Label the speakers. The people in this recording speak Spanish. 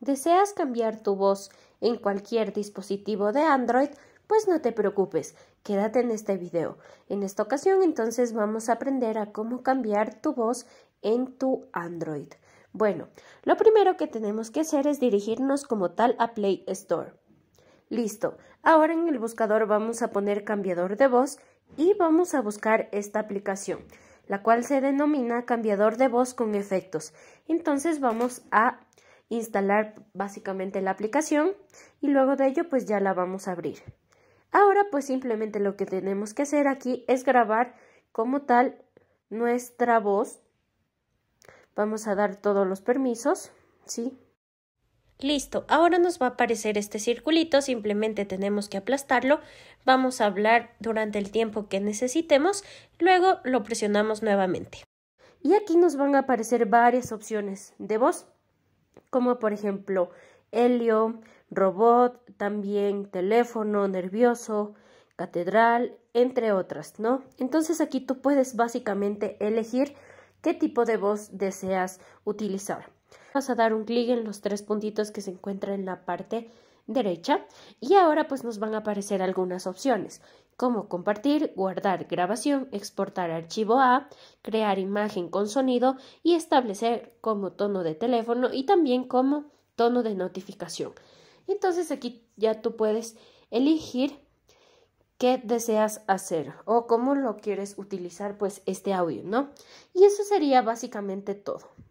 Speaker 1: ¿Deseas cambiar tu voz en cualquier dispositivo de Android? Pues no te preocupes, quédate en este video. En esta ocasión entonces vamos a aprender a cómo cambiar tu voz en tu Android. Bueno, lo primero que tenemos que hacer es dirigirnos como tal a Play Store. Listo, ahora en el buscador vamos a poner cambiador de voz y vamos a buscar esta aplicación, la cual se denomina cambiador de voz con efectos. Entonces vamos a instalar básicamente la aplicación y luego de ello pues ya la vamos a abrir. Ahora pues simplemente lo que tenemos que hacer aquí es grabar como tal nuestra voz. Vamos a dar todos los permisos, ¿sí? Listo, ahora nos va a aparecer este circulito, simplemente tenemos que aplastarlo, vamos a hablar durante el tiempo que necesitemos, luego lo presionamos nuevamente. Y aquí nos van a aparecer varias opciones de voz como por ejemplo helio, robot, también teléfono, nervioso, catedral, entre otras, ¿no? Entonces aquí tú puedes básicamente elegir qué tipo de voz deseas utilizar. Vas a dar un clic en los tres puntitos que se encuentran en la parte derecha y ahora pues nos van a aparecer algunas opciones como compartir, guardar grabación, exportar archivo A, crear imagen con sonido y establecer como tono de teléfono y también como tono de notificación. Entonces aquí ya tú puedes elegir qué deseas hacer o cómo lo quieres utilizar pues este audio, ¿no? Y eso sería básicamente todo.